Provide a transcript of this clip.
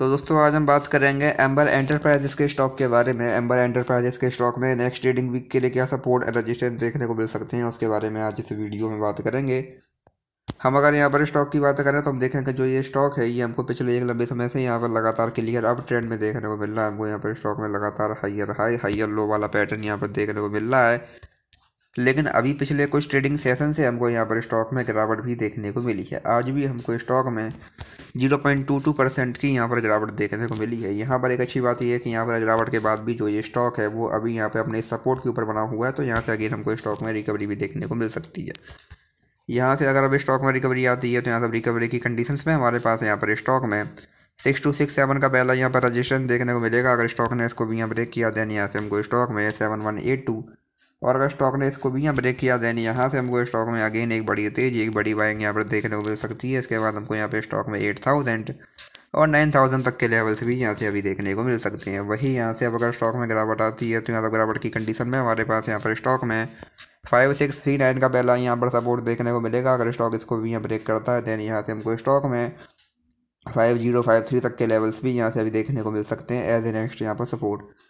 तो दोस्तों आज हम बात करेंगे एम्बर एंटरप्राइजेस के स्टॉक के बारे में एम्बर एंटरप्राइजेस के स्टॉक में नेक्स्ट ट्रेडिंग वीक के लिए क्या सपोर्ट रजिस्टेंस देखने को मिल सकते हैं उसके बारे में आज इस वीडियो में बात करेंगे हम अगर यहाँ पर स्टॉक की बात करें तो हम देखेंगे जो ये स्टॉक है ये हमको पिछले एक लंबे समय से यहाँ पर लगातार क्लियर अप ट्रेंड में देखने को मिल रहा है हमको यहाँ पर स्टॉक में लगातार हाइयर हाई हाइयर लो वाला पैटर्न यहाँ पर देखने को मिल रहा है लेकिन अभी पिछले कुछ ट्रेडिंग सेशन से हमको यहाँ पर स्टॉक में गिरावट भी देखने को मिली है आज भी हमको स्टॉक में zero point two two percent की यहाँ पर गिरावट देखने को मिली है यहाँ पर एक अच्छी बात यह है कि यहाँ पर गिरावट के बाद भी जो ये स्टॉक है वो अभी यहाँ पर अपने सपोर्ट के ऊपर बना हुआ है तो यहाँ से अगेन हमको स्टॉक में रिकवरी भी देखने को मिल सकती है यहाँ से अगर अब स्टॉक में रिकवरी आती है तो यहाँ से रिकवरी की कंडीशन में हमारे पास यहाँ पर स्टॉक में सिक्स टू सिक्स सेवन का पहला यहाँ पर रजिस्ट्रेशन देखने को मिलेगा अगर स्टॉक ने इसको भी यहाँ ब्रेक किया देन यहाँ से हमको स्टॉक में सेवन वन एट टू और अगर स्टॉक ने इसको भी यहाँ ब्रेक किया देन यहाँ से हमको स्टॉक में अगेन एक बड़ी तेज एक बड़ी बाइंग यहाँ पर देखने को मिल सकती है इसके बाद हमको यहाँ पे स्टॉक में एट थाउजेंड और नाइन थाउजेंड तक के लेवल्स भी यहाँ से अभी देखने को मिल सकते हैं वही यहाँ से अब अगर स्टॉक में गिरावट आती है तो यहाँ तक गिरावट की कंडीशन में हमारे पास यहाँ पर स्टॉक में फाइव सिक्स थ्री नाइन का पहला यहाँ पर सपोर्ट देखने को मिलेगा अगर स्टॉक इसको भी यहाँ ब्रेक करता है देन यहाँ से हमको स्टॉक में फाइव जीरो फाइव थ्री तक के लेवल्स भी यहाँ से अभी देखने को मिल सकते हैं एज ए नेक्स्ट यहाँ पर सपोर्ट